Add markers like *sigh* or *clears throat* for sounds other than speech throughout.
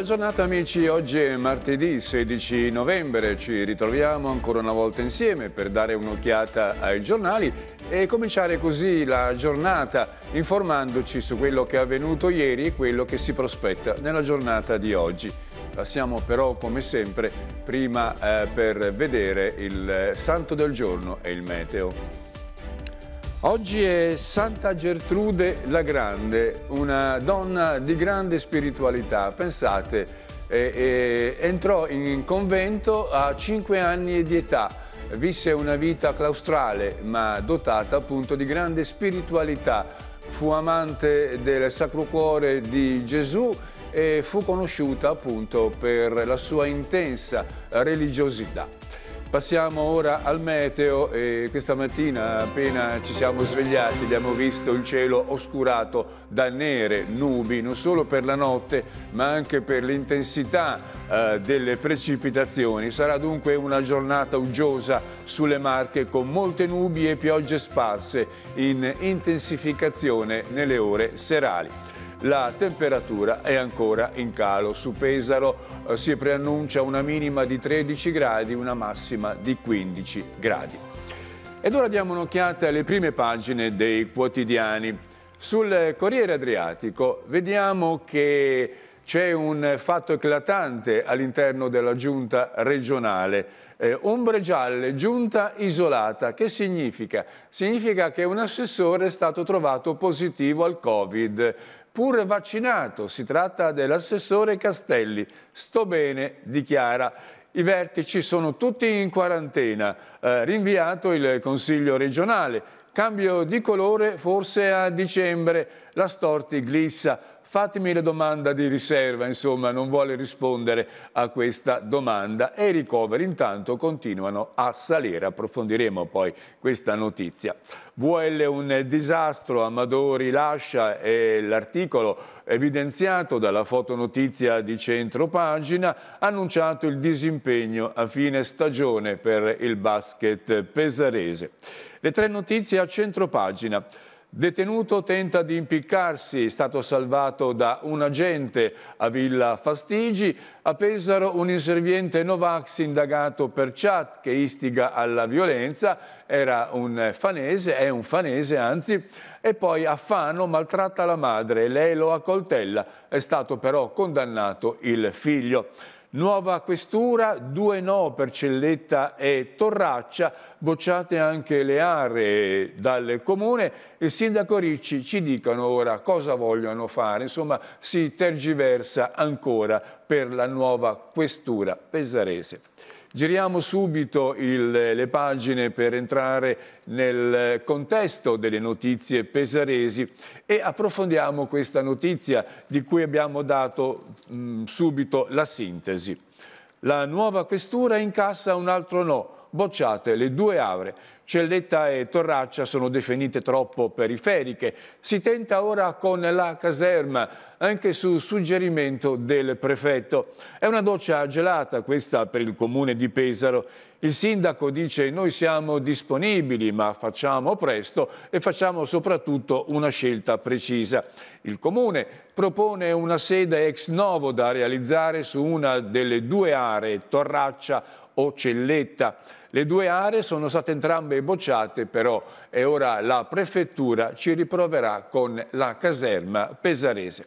Buona giornata amici, oggi è martedì 16 novembre, ci ritroviamo ancora una volta insieme per dare un'occhiata ai giornali e cominciare così la giornata informandoci su quello che è avvenuto ieri e quello che si prospetta nella giornata di oggi. Passiamo però come sempre prima eh, per vedere il eh, santo del giorno e il meteo. Oggi è Santa Gertrude la Grande, una donna di grande spiritualità. Pensate, eh, eh, entrò in convento a 5 anni di età, visse una vita claustrale ma dotata appunto di grande spiritualità. Fu amante del Sacro Cuore di Gesù e fu conosciuta appunto per la sua intensa religiosità. Passiamo ora al meteo e questa mattina appena ci siamo svegliati abbiamo visto il cielo oscurato da nere nubi, non solo per la notte ma anche per l'intensità eh, delle precipitazioni. Sarà dunque una giornata uggiosa sulle Marche con molte nubi e piogge sparse in intensificazione nelle ore serali la temperatura è ancora in calo. Su Pesaro eh, si preannuncia una minima di 13 gradi, una massima di 15 gradi. Ed ora diamo un'occhiata alle prime pagine dei quotidiani. Sul Corriere Adriatico vediamo che c'è un fatto eclatante all'interno della giunta regionale. Eh, ombre gialle, giunta isolata. Che significa? Significa che un assessore è stato trovato positivo al Covid pur vaccinato. Si tratta dell'assessore Castelli. Sto bene, dichiara. I vertici sono tutti in quarantena, eh, rinviato il Consiglio regionale. Cambio di colore forse a dicembre, la storti glissa. Fatemi la domanda di riserva, insomma, non vuole rispondere a questa domanda e i ricoveri intanto continuano a salire. Approfondiremo poi questa notizia. VL un disastro, Amadori lascia e l'articolo evidenziato dalla fotonotizia di centro centropagina annunciato il disimpegno a fine stagione per il basket pesarese. Le tre notizie a centro pagina. Detenuto tenta di impiccarsi, è stato salvato da un agente a Villa Fastigi, a Pesaro un inserviente Novax indagato per chat che istiga alla violenza, era un fanese, è un fanese anzi, e poi a Fano maltratta la madre, lei lo accoltella, è stato però condannato il figlio. Nuova questura, due no per Celletta e Torraccia, bocciate anche le aree dal comune. Il sindaco Ricci ci dicono ora cosa vogliono fare, insomma si tergiversa ancora per la nuova questura pesarese. Giriamo subito il, le pagine per entrare nel contesto delle notizie pesaresi e approfondiamo questa notizia di cui abbiamo dato mh, subito la sintesi. La nuova questura incassa un altro no bocciate le due aure. Celletta e Torraccia sono definite troppo periferiche. Si tenta ora con la caserma, anche su suggerimento del prefetto. È una doccia gelata questa per il comune di Pesaro. Il sindaco dice noi siamo disponibili ma facciamo presto e facciamo soprattutto una scelta precisa. Il comune propone una sede ex novo da realizzare su una delle due aree, Torraccia o Celletta. Le due aree sono state entrambe bocciate, però e ora la prefettura ci riproverà con la caserma pesarese.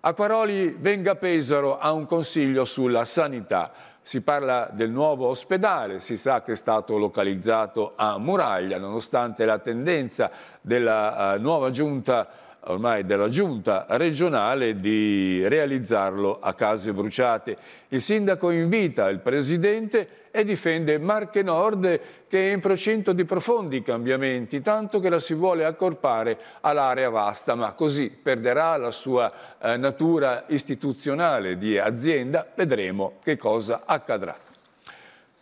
Acquaroli venga Pesaro a un consiglio sulla sanità. Si parla del nuovo ospedale, si sa che è stato localizzato a Muraglia, nonostante la tendenza della eh, nuova giunta ormai della giunta regionale di realizzarlo a case bruciate. Il sindaco invita il presidente e difende Marche Nord che è in procinto di profondi cambiamenti, tanto che la si vuole accorpare all'area vasta, ma così perderà la sua eh, natura istituzionale di azienda. Vedremo che cosa accadrà.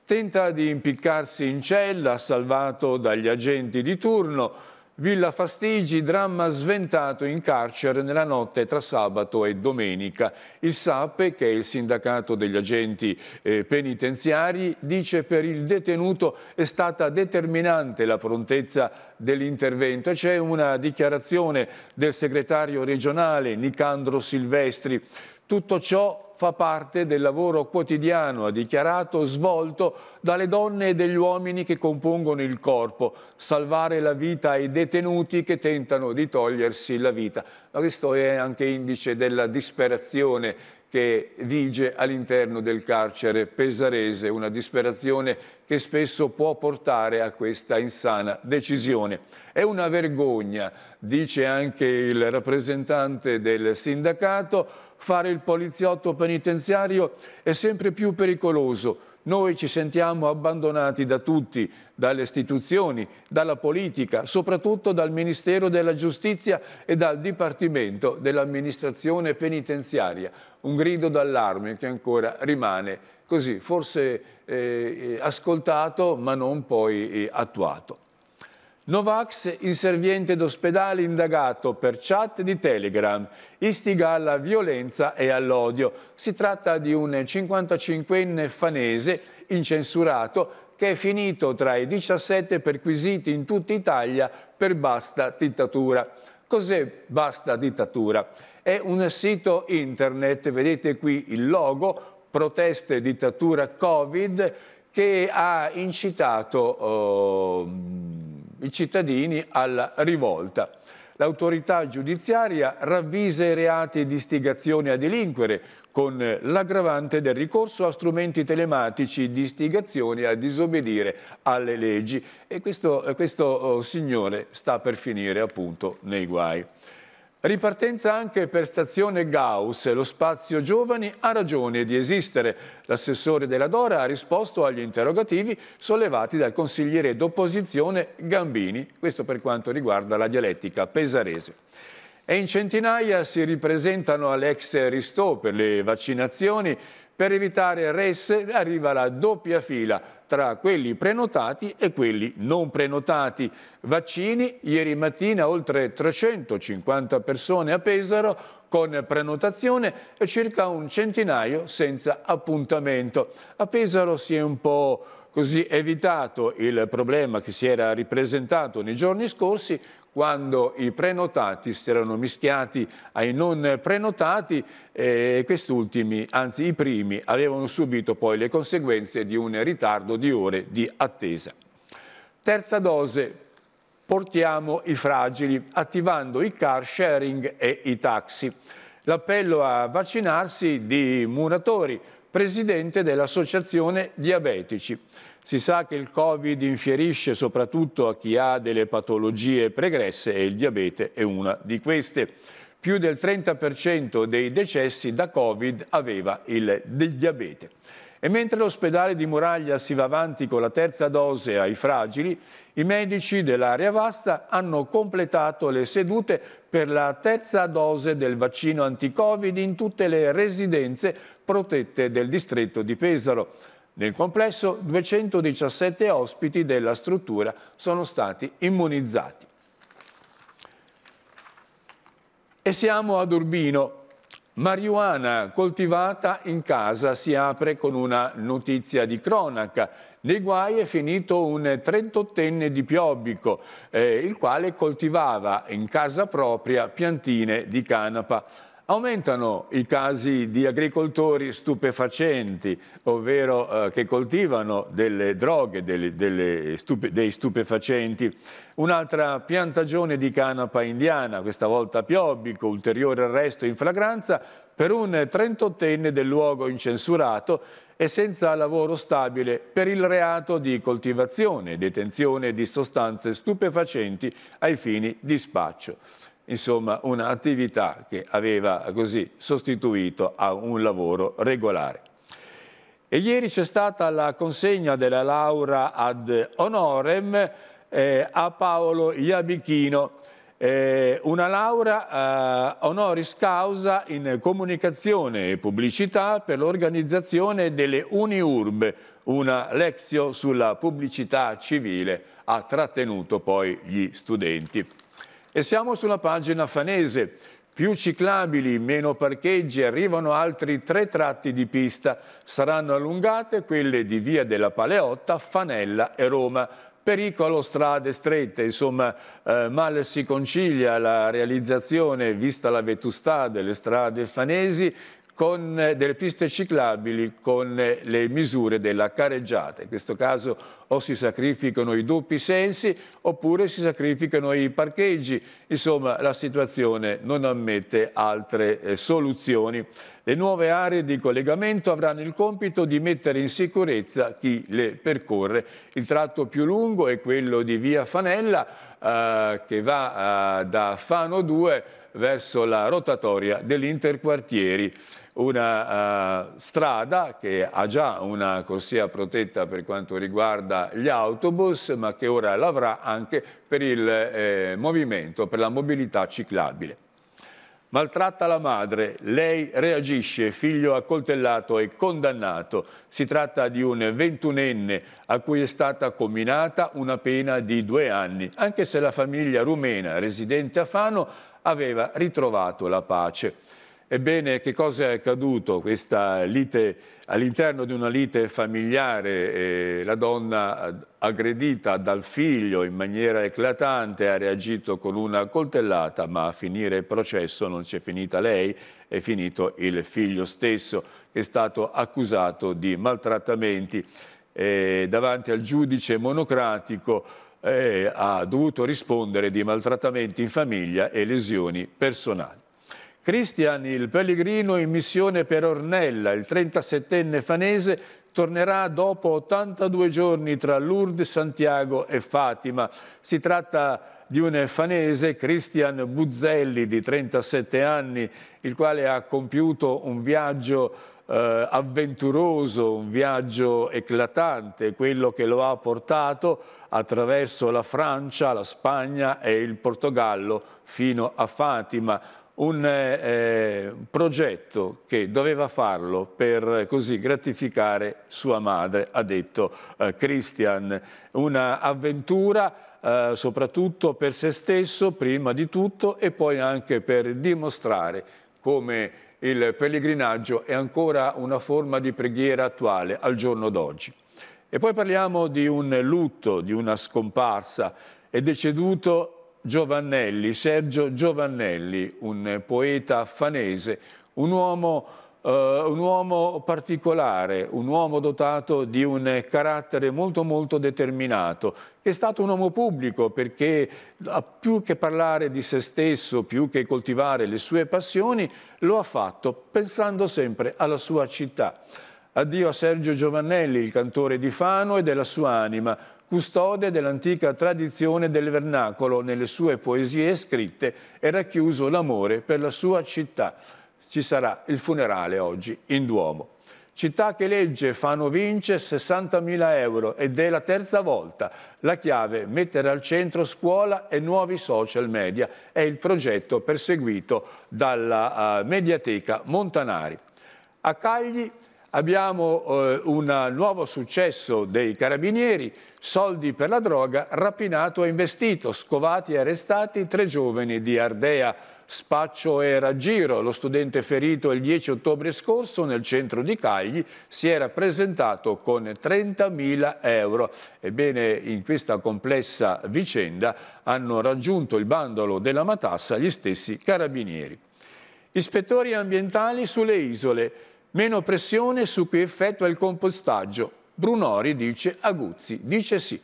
Tenta di impiccarsi in cella, salvato dagli agenti di turno, Villa Fastigi, dramma sventato in carcere nella notte tra sabato e domenica. Il SAPE, che è il sindacato degli agenti eh, penitenziari, dice per il detenuto è stata determinante la prontezza dell'intervento. C'è una dichiarazione del segretario regionale Nicandro Silvestri. Tutto ciò fa parte del lavoro quotidiano, ha dichiarato, svolto dalle donne e degli uomini che compongono il corpo, salvare la vita ai detenuti che tentano di togliersi la vita. Ma questo è anche indice della disperazione che vige all'interno del carcere pesarese, una disperazione che spesso può portare a questa insana decisione. È una vergogna, dice anche il rappresentante del sindacato, Fare il poliziotto penitenziario è sempre più pericoloso. Noi ci sentiamo abbandonati da tutti, dalle istituzioni, dalla politica, soprattutto dal Ministero della Giustizia e dal Dipartimento dell'Amministrazione Penitenziaria. Un grido d'allarme che ancora rimane così, forse eh, eh ascoltato ma non poi eh, attuato. Novax, inserviente d'ospedale indagato per chat di Telegram, istiga alla violenza e all'odio. Si tratta di un 55enne fanese incensurato che è finito tra i 17 perquisiti in tutta Italia per basta dittatura. Cos'è basta dittatura? È un sito internet, vedete qui il logo, proteste dittatura Covid, che ha incitato... Oh, i cittadini alla rivolta. L'autorità giudiziaria ravvisa i reati di istigazione a delinquere con l'aggravante del ricorso a strumenti telematici di istigazione a disobbedire alle leggi e questo, eh, questo oh, signore sta per finire appunto nei guai. Ripartenza anche per Stazione Gauss, lo spazio giovani ha ragione di esistere. L'assessore della Dora ha risposto agli interrogativi sollevati dal consigliere d'opposizione Gambini, questo per quanto riguarda la dialettica pesarese. E in centinaia si ripresentano all'ex Ristò per le vaccinazioni, per evitare resse arriva la doppia fila tra quelli prenotati e quelli non prenotati. Vaccini, ieri mattina oltre 350 persone a Pesaro con prenotazione e circa un centinaio senza appuntamento. A Pesaro si è un po' così evitato il problema che si era ripresentato nei giorni scorsi quando i prenotati si erano mischiati ai non prenotati e eh, quest'ultimi, anzi i primi, avevano subito poi le conseguenze di un ritardo di ore di attesa. Terza dose, portiamo i fragili, attivando i car sharing e i taxi. L'appello a vaccinarsi di muratori, presidente dell'Associazione Diabetici. Si sa che il Covid infierisce soprattutto a chi ha delle patologie pregresse e il diabete è una di queste. Più del 30% dei decessi da Covid aveva il diabete. E mentre l'ospedale di Muraglia si va avanti con la terza dose ai fragili, i medici dell'area vasta hanno completato le sedute per la terza dose del vaccino anti-Covid in tutte le residenze protette del distretto di Pesaro. Nel complesso 217 ospiti della struttura sono stati immunizzati. E siamo ad Urbino, Marijuana coltivata in casa si apre con una notizia di cronaca. Nei guai è finito un 38enne di Piobbico, eh, il quale coltivava in casa propria piantine di canapa. Aumentano i casi di agricoltori stupefacenti, ovvero eh, che coltivano delle droghe, delle, delle stupe, dei stupefacenti. Un'altra piantagione di canapa indiana, questa volta a Piobbico, ulteriore arresto in flagranza per un 38enne del luogo incensurato e senza lavoro stabile per il reato di coltivazione e detenzione di sostanze stupefacenti ai fini di spaccio insomma un'attività che aveva così sostituito a un lavoro regolare. E ieri c'è stata la consegna della laurea ad honorem eh, a Paolo Iabichino, eh, una laurea eh, honoris causa in comunicazione e pubblicità per l'organizzazione delle Uniurb, una lezione sulla pubblicità civile ha trattenuto poi gli studenti. E siamo sulla pagina fanese. Più ciclabili, meno parcheggi, arrivano altri tre tratti di pista. Saranno allungate quelle di Via della Paleotta, Fanella e Roma pericolo strade strette, insomma eh, mal si concilia la realizzazione, vista la vetustà delle strade fanesi, con eh, delle piste ciclabili, con eh, le misure della careggiata. In questo caso o si sacrificano i doppi sensi oppure si sacrificano i parcheggi. Insomma, la situazione non ammette altre eh, soluzioni. Le nuove aree di collegamento avranno il compito di mettere in sicurezza chi le percorre. Il tratto più lungo è quello di via Fanella eh, che va eh, da Fano 2 verso la rotatoria dell'Interquartieri, una uh, strada che ha già una corsia protetta per quanto riguarda gli autobus, ma che ora l'avrà anche per il eh, movimento, per la mobilità ciclabile. Maltratta la madre, lei reagisce, figlio accoltellato e condannato. Si tratta di un ventunenne a cui è stata comminata una pena di due anni, anche se la famiglia rumena residente a Fano aveva ritrovato la pace. Ebbene, che cosa è accaduto? Questa lite, all'interno di una lite familiare, eh, la donna aggredita dal figlio in maniera eclatante ha reagito con una coltellata, ma a finire il processo non c'è finita lei, è finito il figlio stesso, che è stato accusato di maltrattamenti. Eh, davanti al giudice monocratico eh, ha dovuto rispondere di maltrattamenti in famiglia e lesioni personali. Cristian, il pellegrino in missione per Ornella, il 37enne fanese, tornerà dopo 82 giorni tra Lourdes, Santiago e Fatima. Si tratta di un fanese, Cristian Buzzelli, di 37 anni, il quale ha compiuto un viaggio eh, avventuroso, un viaggio eclatante, quello che lo ha portato attraverso la Francia, la Spagna e il Portogallo fino a Fatima, un eh, eh progetto che doveva farlo per eh, così gratificare sua madre, ha detto eh, Christian, un'avventura eh, soprattutto per se stesso prima di tutto e poi anche per dimostrare come il pellegrinaggio è ancora una forma di preghiera attuale al giorno d'oggi. E poi parliamo di un lutto, di una scomparsa. È deceduto Giovannelli, Sergio Giovannelli, un poeta fanese, un uomo Uh, un uomo particolare, un uomo dotato di un carattere molto molto determinato. È stato un uomo pubblico perché eh, più che parlare di se stesso, più che coltivare le sue passioni, lo ha fatto pensando sempre alla sua città. Addio a Sergio Giovannelli, il cantore di Fano e della sua anima, custode dell'antica tradizione del vernacolo. Nelle sue poesie scritte è racchiuso l'amore per la sua città ci sarà il funerale oggi in Duomo. Città che legge Fano vince 60.000 euro ed è la terza volta. La chiave mettere al centro scuola e nuovi social media è il progetto perseguito dalla uh, Mediateca Montanari. A Cagli abbiamo eh, un nuovo successo dei carabinieri, soldi per la droga, rapinato e investito, scovati e arrestati tre giovani di Ardea. Spaccio e raggiro, lo studente ferito il 10 ottobre scorso nel centro di Cagli si era presentato con 30.000 euro. Ebbene, in questa complessa vicenda hanno raggiunto il bandolo della matassa gli stessi carabinieri. Ispettori ambientali sulle isole. Meno pressione su cui effettua il compostaggio. Brunori dice Aguzzi, dice sì.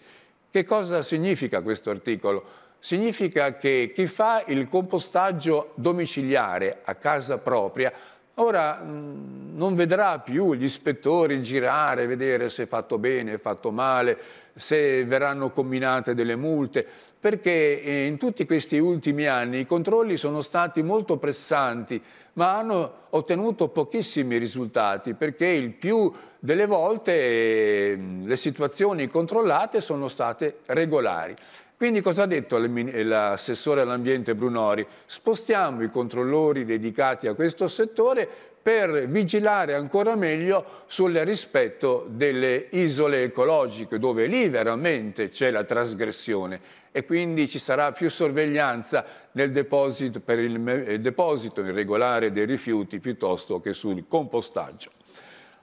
Che cosa significa questo articolo? Significa che chi fa il compostaggio domiciliare a casa propria ora mm, non vedrà più gli ispettori girare, vedere se è fatto bene, è fatto male, se verranno combinate delle multe, perché eh, in tutti questi ultimi anni i controlli sono stati molto pressanti, ma hanno ottenuto pochissimi risultati, perché il più delle volte eh, le situazioni controllate sono state regolari. Quindi cosa ha detto l'assessore all'ambiente Brunori? Spostiamo i controllori dedicati a questo settore per vigilare ancora meglio sul rispetto delle isole ecologiche, dove lì veramente c'è la trasgressione e quindi ci sarà più sorveglianza nel deposito, per il, eh, il deposito irregolare dei rifiuti piuttosto che sul compostaggio.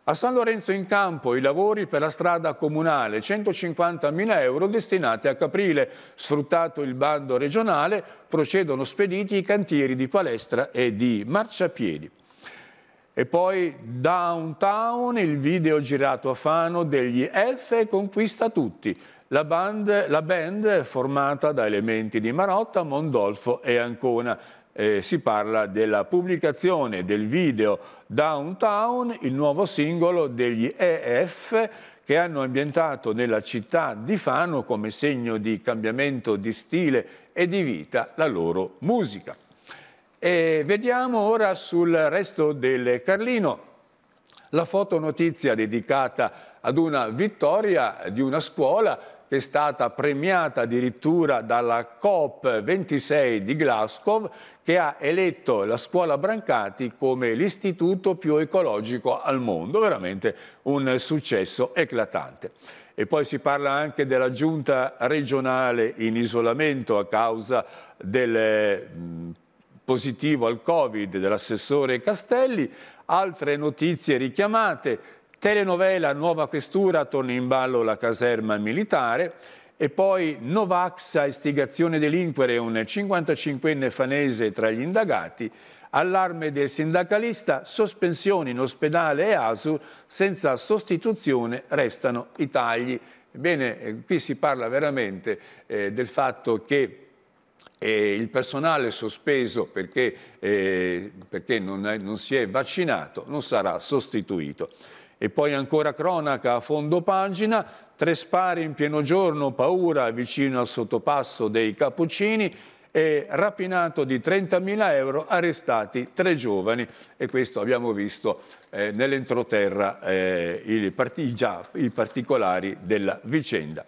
A San Lorenzo in campo i lavori per la strada comunale, 150.000 euro destinati a Caprile. Sfruttato il bando regionale, procedono spediti i cantieri di palestra e di marciapiedi. E poi Downtown, il video girato a Fano degli F conquista tutti. La band, la band, è formata da elementi di Marotta, Mondolfo e Ancona eh, si parla della pubblicazione del video Downtown, il nuovo singolo degli EF che hanno ambientato nella città di Fano come segno di cambiamento di stile e di vita la loro musica. E vediamo ora sul resto del Carlino la fotonotizia dedicata ad una vittoria di una scuola che è stata premiata addirittura dalla COP26 di Glasgow, che ha eletto la scuola Brancati come l'istituto più ecologico al mondo, veramente un successo eclatante. E poi si parla anche della giunta regionale in isolamento a causa del positivo al Covid dell'assessore Castelli, altre notizie richiamate, Telenovela Nuova Questura torna in ballo la caserma militare e poi Novax a istigazione delinquere un 55enne fanese tra gli indagati allarme del sindacalista, sospensioni in ospedale e ASU, senza sostituzione restano i tagli. Bene, eh, qui si parla veramente eh, del fatto che eh, il personale sospeso perché, eh, perché non, è, non si è vaccinato non sarà sostituito. E poi ancora cronaca a fondo pagina, tre spari in pieno giorno, paura vicino al sottopasso dei Cappuccini e rapinato di 30.000 euro, arrestati tre giovani. E questo abbiamo visto eh, nell'entroterra eh, i, parti, già, i particolari della vicenda.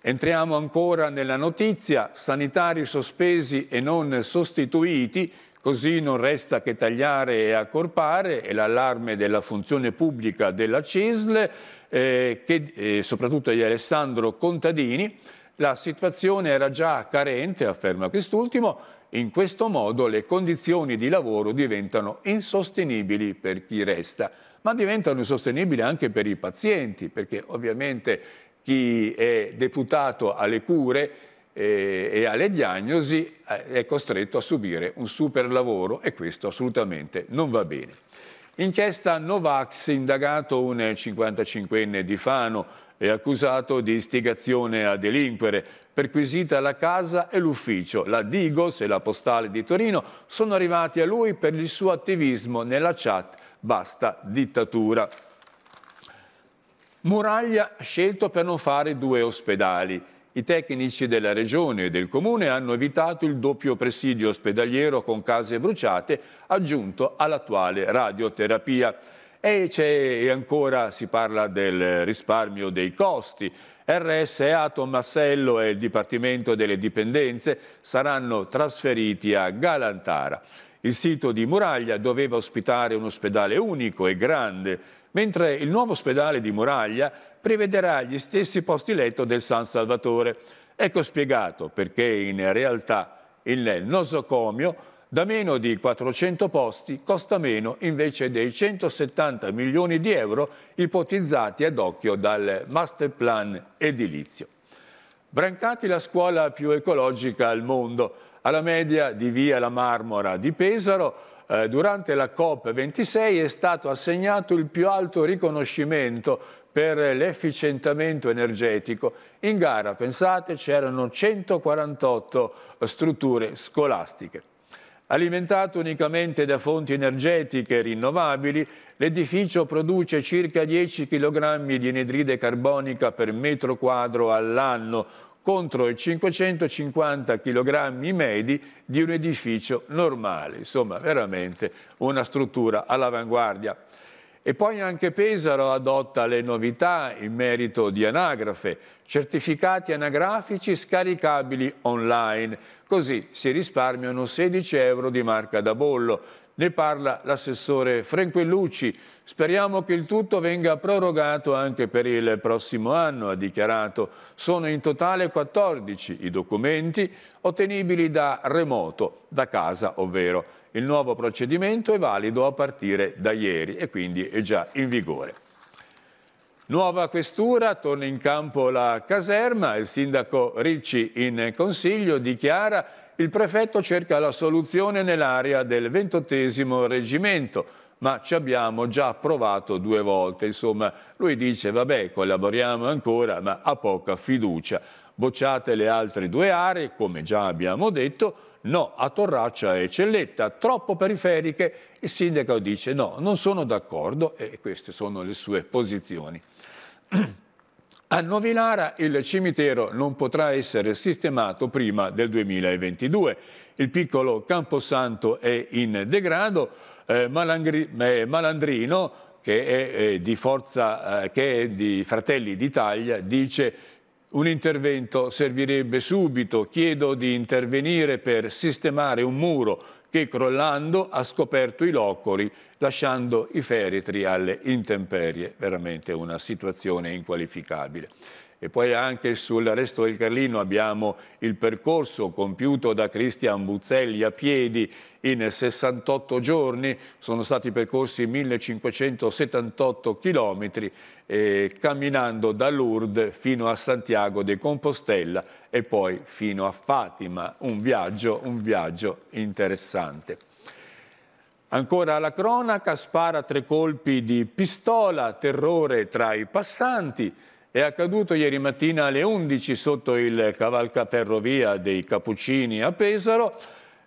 Entriamo ancora nella notizia, sanitari sospesi e non sostituiti, Così non resta che tagliare e accorpare, è l'allarme della funzione pubblica della CISL, eh, che, eh, soprattutto di Alessandro Contadini. La situazione era già carente, afferma quest'ultimo, in questo modo le condizioni di lavoro diventano insostenibili per chi resta, ma diventano insostenibili anche per i pazienti, perché ovviamente chi è deputato alle cure e, e alle diagnosi eh, è costretto a subire un super lavoro e questo assolutamente non va bene. Inchiesta Novax, indagato un 55enne di Fano, è accusato di istigazione a delinquere. Perquisita la casa e l'ufficio, la Digos e la Postale di Torino sono arrivati a lui per il suo attivismo nella chat Basta dittatura. Muraglia scelto per non fare due ospedali. I tecnici della regione e del comune hanno evitato il doppio presidio ospedaliero con case bruciate aggiunto all'attuale radioterapia. E, c'è ancora, si parla del risparmio dei costi. RSE Atom Massello e il Dipartimento delle Dipendenze saranno trasferiti a Galantara. Il sito di Muraglia doveva ospitare un ospedale unico e grande, mentre il nuovo ospedale di Muraglia prevederà gli stessi posti letto del San Salvatore. Ecco spiegato perché in realtà il nosocomio da meno di 400 posti costa meno invece dei 170 milioni di euro ipotizzati ad occhio dal master plan edilizio. Brancati la scuola più ecologica al mondo, alla media di Via la Marmora di Pesaro, eh, durante la COP26 è stato assegnato il più alto riconoscimento per l'efficientamento energetico. In gara, pensate, c'erano 148 strutture scolastiche. Alimentato unicamente da fonti energetiche rinnovabili, l'edificio produce circa 10 kg di anidride carbonica per metro quadro all'anno, contro i 550 kg medi di un edificio normale. Insomma, veramente una struttura all'avanguardia. E poi anche Pesaro adotta le novità in merito di anagrafe, certificati anagrafici scaricabili online. Così si risparmiano 16 euro di marca da bollo. Ne parla l'assessore Franquellucci. Speriamo che il tutto venga prorogato anche per il prossimo anno, ha dichiarato. Sono in totale 14 i documenti ottenibili da remoto, da casa ovvero. Il nuovo procedimento è valido a partire da ieri e quindi è già in vigore. Nuova questura, torna in campo la caserma, il sindaco Ricci in consiglio dichiara il prefetto cerca la soluzione nell'area del 28 reggimento, ma ci abbiamo già provato due volte. Insomma, lui dice, vabbè, collaboriamo ancora, ma ha poca fiducia. Bocciate le altre due aree, come già abbiamo detto, no a Torraccia e Celletta, troppo periferiche, il sindaco dice no, non sono d'accordo e queste sono le sue posizioni. *clears throat* A Novinara il cimitero non potrà essere sistemato prima del 2022. Il piccolo Camposanto è in degrado, eh, Malangri, eh, Malandrino, che è, eh, di forza, eh, che è di Fratelli d'Italia, dice un intervento servirebbe subito, chiedo di intervenire per sistemare un muro che crollando ha scoperto i locoli, lasciando i feretri alle intemperie, veramente una situazione inqualificabile. E poi anche sul resto del Carlino abbiamo il percorso compiuto da Cristian Buzzelli a piedi in 68 giorni, sono stati percorsi 1578 chilometri eh, camminando da Lourdes fino a Santiago de Compostela e poi fino a Fatima, un viaggio, un viaggio interessante. Ancora la cronaca, spara tre colpi di pistola, terrore tra i passanti, è accaduto ieri mattina alle 11 sotto il cavalcaferrovia dei Cappuccini a Pesaro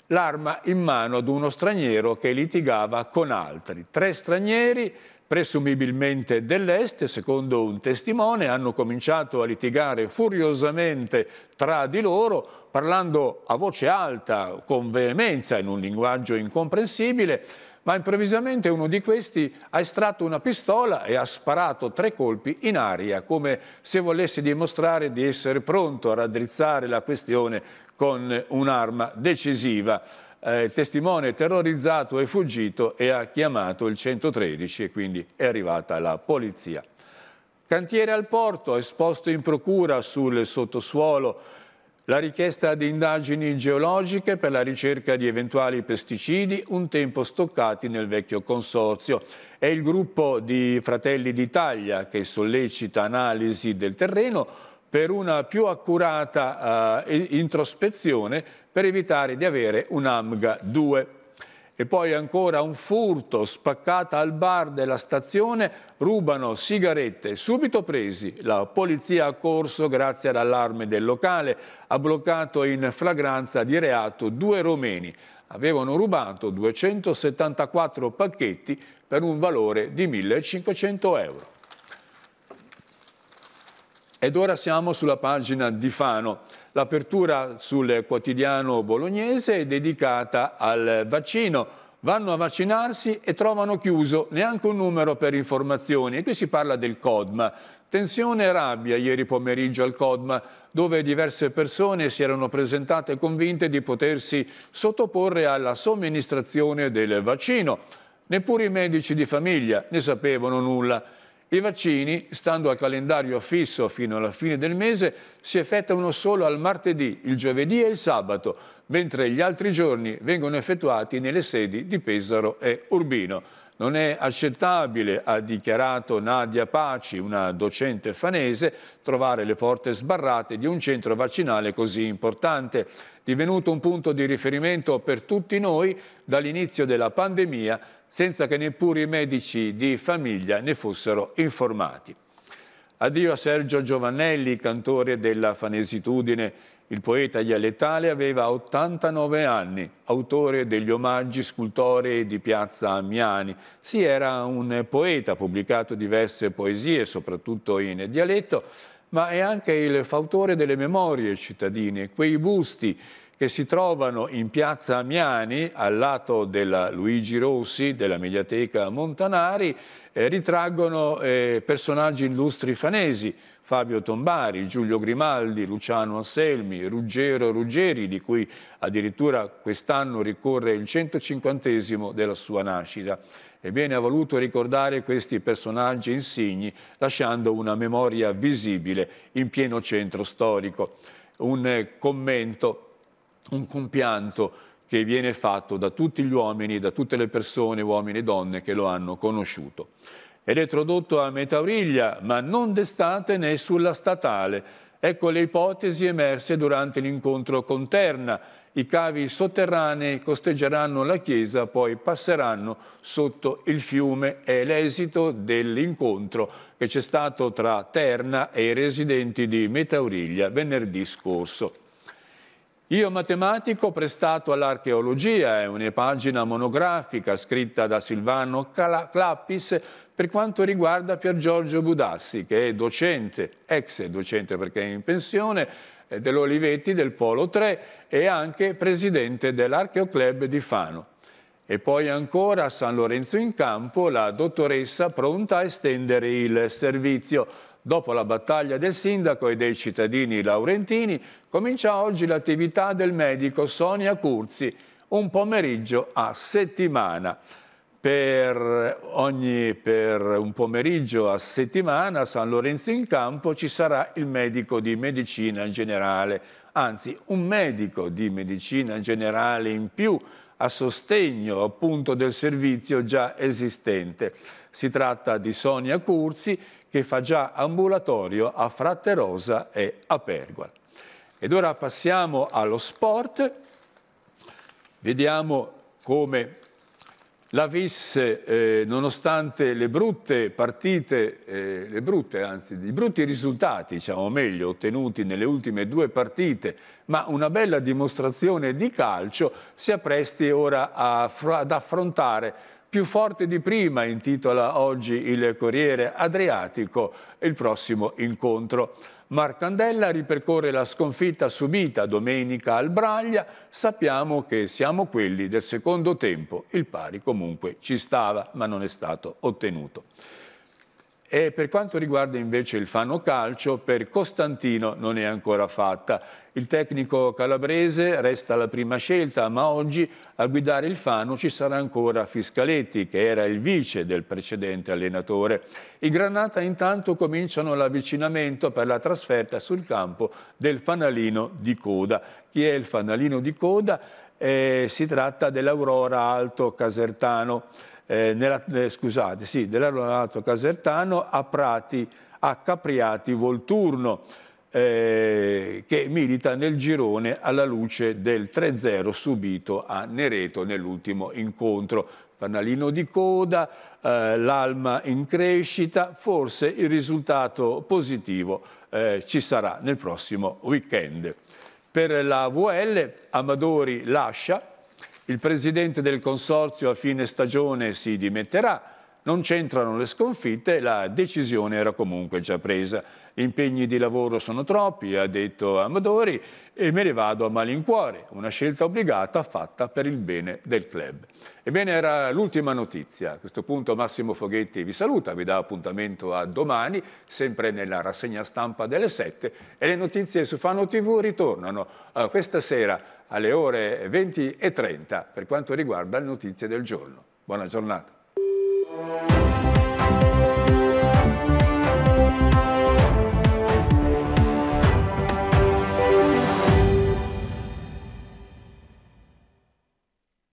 l'arma in mano ad uno straniero che litigava con altri. Tre stranieri, presumibilmente dell'Est, secondo un testimone, hanno cominciato a litigare furiosamente tra di loro, parlando a voce alta, con veemenza, in un linguaggio incomprensibile, ma improvvisamente uno di questi ha estratto una pistola e ha sparato tre colpi in aria, come se volesse dimostrare di essere pronto a raddrizzare la questione con un'arma decisiva. Eh, il testimone terrorizzato è fuggito e ha chiamato il 113 e quindi è arrivata la polizia. Cantiere al porto, esposto in procura sul sottosuolo la richiesta di indagini geologiche per la ricerca di eventuali pesticidi un tempo stoccati nel vecchio consorzio. È il gruppo di Fratelli d'Italia che sollecita analisi del terreno per una più accurata uh, introspezione per evitare di avere un AMGA 2. E poi ancora un furto, spaccata al bar della stazione, rubano sigarette, subito presi. La polizia ha corso grazie all'allarme del locale, ha bloccato in flagranza di reato due romeni. Avevano rubato 274 pacchetti per un valore di 1500 euro. Ed ora siamo sulla pagina di Fano. L'apertura sul quotidiano bolognese è dedicata al vaccino. Vanno a vaccinarsi e trovano chiuso neanche un numero per informazioni. E qui si parla del CODMA, Tensione e rabbia ieri pomeriggio al Codma, dove diverse persone si erano presentate convinte di potersi sottoporre alla somministrazione del vaccino. Neppure i medici di famiglia ne sapevano nulla. I vaccini, stando al calendario fisso fino alla fine del mese, si effettuano solo al martedì, il giovedì e il sabato, mentre gli altri giorni vengono effettuati nelle sedi di Pesaro e Urbino. Non è accettabile, ha dichiarato Nadia Paci, una docente fanese, trovare le porte sbarrate di un centro vaccinale così importante, divenuto un punto di riferimento per tutti noi dall'inizio della pandemia senza che neppure i medici di famiglia ne fossero informati. Addio a Sergio Giovannelli, cantore della Fanesitudine, il poeta dialettale aveva 89 anni, autore degli omaggi scultorei di Piazza Ammiani. Sì, era un poeta, ha pubblicato diverse poesie, soprattutto in dialetto, ma è anche il fautore delle memorie cittadine, quei busti che si trovano in piazza Amiani, al lato della Luigi Rossi, della Mediateca Montanari, eh, ritraggono eh, personaggi illustri fanesi, Fabio Tombari, Giulio Grimaldi, Luciano Anselmi, Ruggero Ruggeri, di cui addirittura quest'anno ricorre il 150 della sua nascita. Ebbene, ha voluto ricordare questi personaggi insigni, lasciando una memoria visibile in pieno centro storico. Un eh, commento un compianto che viene fatto da tutti gli uomini, da tutte le persone, uomini e donne che lo hanno conosciuto. Ed è tradotto a Metauriglia, ma non d'estate né sulla statale. Ecco le ipotesi emerse durante l'incontro con Terna. I cavi sotterranei costeggeranno la chiesa, poi passeranno sotto il fiume. È l'esito dell'incontro che c'è stato tra Terna e i residenti di Metauriglia venerdì scorso. Io matematico prestato all'archeologia è una pagina monografica scritta da Silvano Cala Clappis per quanto riguarda Pier Giorgio Budassi, che è docente, ex docente perché è in pensione, eh, dell'Olivetti del Polo 3 e anche presidente dell'Archeoclub di Fano. E poi ancora a San Lorenzo in Campo la dottoressa pronta a estendere il servizio Dopo la battaglia del sindaco e dei cittadini laurentini, comincia oggi l'attività del medico Sonia Curzi, un pomeriggio a settimana. Per, ogni, per un pomeriggio a settimana a San Lorenzo in Campo ci sarà il medico di medicina generale, anzi un medico di medicina generale in più a sostegno appunto del servizio già esistente. Si tratta di Sonia Curzi che fa già ambulatorio a Fratterosa e a Pergola. Ed ora passiamo allo sport, vediamo come la Vis, eh, nonostante le brutte partite, eh, le brutte, anzi, i brutti risultati, diciamo meglio, ottenuti nelle ultime due partite, ma una bella dimostrazione di calcio, si appresti ora a, ad affrontare più forte di prima, intitola oggi il Corriere Adriatico, il prossimo incontro. Marcandella ripercorre la sconfitta subita domenica al Braglia, sappiamo che siamo quelli del secondo tempo, il pari comunque ci stava ma non è stato ottenuto. E per quanto riguarda invece il Fano Calcio, per Costantino non è ancora fatta. Il tecnico calabrese resta la prima scelta, ma oggi a guidare il Fano ci sarà ancora Fiscaletti, che era il vice del precedente allenatore. I Granata intanto cominciano l'avvicinamento per la trasferta sul campo del fanalino di coda. Chi è il fanalino di coda? Eh, si tratta dell'Aurora Alto Casertano eh, nella, eh, scusate, sì, dell'aeronato casertano a Prati, a Capriati Volturno, eh, che milita nel girone alla luce del 3-0 subito a Nereto nell'ultimo incontro. Fanalino di coda, eh, l'alma in crescita, forse il risultato positivo eh, ci sarà nel prossimo weekend. Per la VL Amadori lascia il presidente del consorzio a fine stagione si dimetterà, non c'entrano le sconfitte, la decisione era comunque già presa. Gli impegni di lavoro sono troppi, ha detto Amadori, e me ne vado a malincuore, una scelta obbligata fatta per il bene del club. Ebbene, era l'ultima notizia. A questo punto Massimo Foghetti vi saluta, vi dà appuntamento a domani, sempre nella rassegna stampa delle 7, e le notizie su Fano TV ritornano eh, questa sera alle ore 20 e 30 per quanto riguarda le notizie del giorno. Buona giornata.